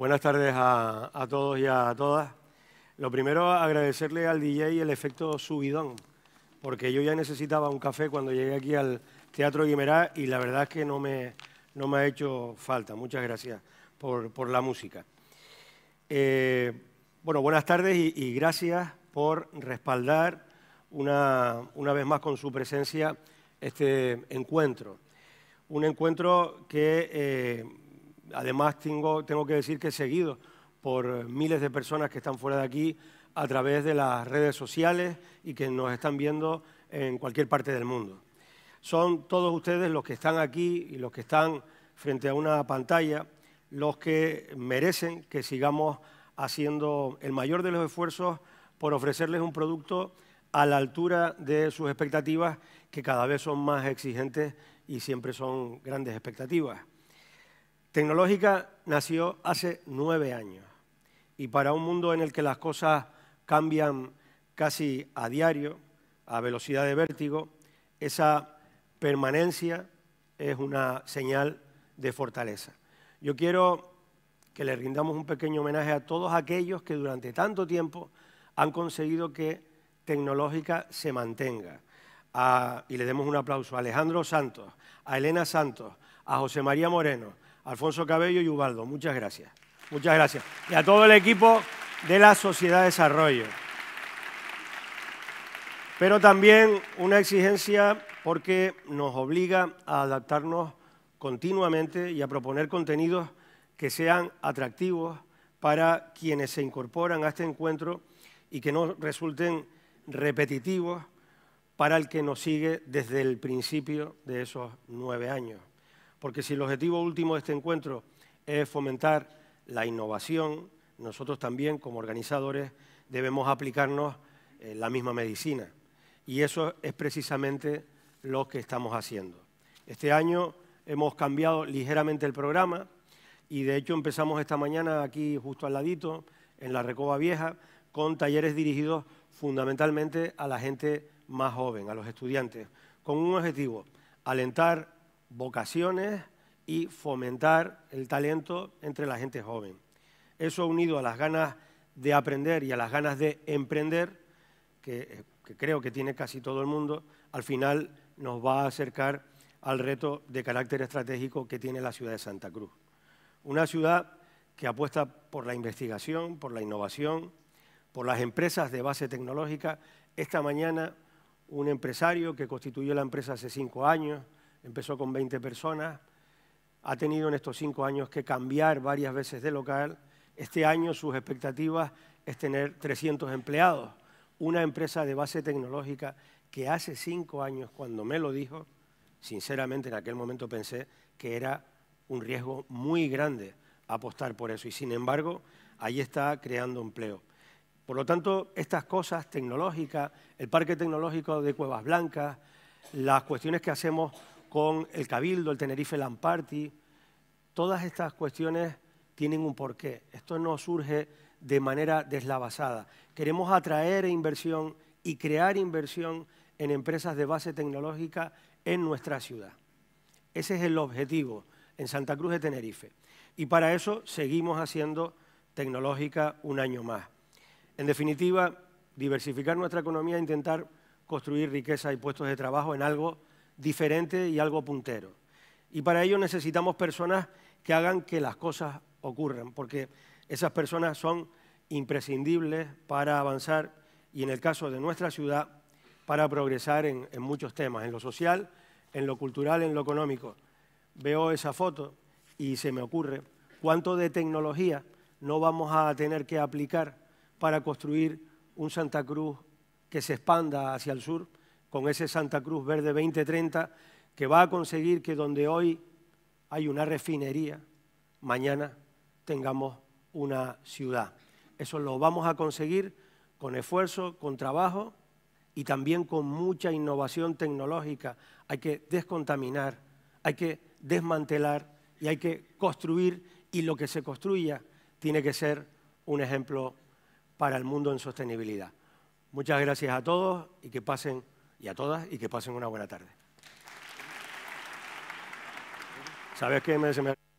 Buenas tardes a, todos y a todas. Lo primero, agradecerle al DJ el efecto subidón, porque yo ya necesitaba un café cuando llegué aquí al Teatro Guimerá y la verdad es que no me, no me ha hecho falta. Muchas gracias por, por la música. Eh, bueno, buenas tardes y, gracias por respaldar una, una vez más con su presencia este encuentro. Un encuentro que eh, además tengo, que decir que he seguido por miles de personas que están fuera de aquí a través de las redes sociales y que nos están viendo en cualquier parte del mundo. Son todos ustedes los que están aquí y los que están frente a una pantalla los que merecen que sigamos haciendo el mayor de los esfuerzos por ofrecerles un producto a la altura de sus expectativas, que cada vez son más exigentes y siempre son grandes expectativas. Tecnológica nació hace nueve años y para un mundo en el que las cosas cambian casi a diario, a velocidad de vértigo, esa permanencia es una señal de fortaleza. Yo quiero que le rindamos un pequeño homenaje a todos aquellos que durante tanto tiempo han conseguido que Tecnológica se mantenga. y le demos un aplauso a Alejandro Santos, a Elena Santos, a José María Moreno, Alfonso Cabello y Ubaldo. Muchas gracias. Muchas gracias. Y a todo el equipo de la Sociedad de Desarrollo. Pero también una exigencia porque nos obliga a adaptarnos continuamente y a proponer contenidos que sean atractivos para quienes se incorporan a este encuentro y que no resulten repetitivos para el que nos sigue desde el principio de esos nueve años porque si el objetivo último de este encuentro es fomentar la innovación, nosotros también como organizadores debemos aplicarnos eh, la misma medicina. Y eso es precisamente lo que estamos haciendo. Este año hemos cambiado ligeramente el programa y de hecho empezamos esta mañana aquí justo al ladito, en la Recoba Vieja, con talleres dirigidos fundamentalmente a la gente más joven, a los estudiantes, con un objetivo, alentar vocaciones y fomentar el talento entre la gente joven. Eso unido a las ganas de aprender y a las ganas de emprender, que, creo que tiene casi todo el mundo, al final nos va a acercar al reto de carácter estratégico que tiene la ciudad de Santa Cruz. Una ciudad que apuesta por la investigación, por la innovación, por las empresas de base tecnológica. Esta mañana un empresario que constituyó la empresa hace cinco años, empezó con 20 personas, ha tenido en estos cinco años que cambiar varias veces de local. Este año sus expectativas es tener 300 empleados. Una empresa de base tecnológica que hace cinco años, cuando me lo dijo, sinceramente en aquel momento pensé que era un riesgo muy grande apostar por eso. Y sin embargo, ahí está creando empleo. Por lo tanto, estas cosas tecnológicas, el parque tecnológico de Cuevas Blancas, las cuestiones que hacemos con el Cabildo, el Tenerife Lamparty, Todas estas cuestiones tienen un porqué. Esto no surge de manera deslavazada. Queremos atraer inversión y crear inversión en empresas de base tecnológica en nuestra ciudad. Ese es el objetivo en Santa Cruz de Tenerife. Y para eso seguimos haciendo tecnológica un año más. En definitiva, diversificar nuestra economía e intentar construir riqueza y puestos de trabajo en algo diferente y algo puntero. Y para ello necesitamos personas que hagan que las cosas ocurran, porque esas personas son imprescindibles para avanzar y en el caso de nuestra ciudad, para progresar en, muchos temas, en lo social, en lo cultural, en lo económico. Veo esa foto y se me ocurre cuánto de tecnología no vamos a tener que aplicar para construir un Santa Cruz que se expanda hacia el sur con ese Santa Cruz Verde 2030 que va a conseguir que donde hoy hay una refinería, mañana tengamos una ciudad. Eso lo vamos a conseguir con esfuerzo, con trabajo y también con mucha innovación tecnológica. Hay que descontaminar, hay que desmantelar y hay que construir y lo que se construya tiene que ser un ejemplo para el mundo en sostenibilidad. Muchas gracias a todos y que pasen y a todas y que pasen una buena tarde. ¿Sabes qué?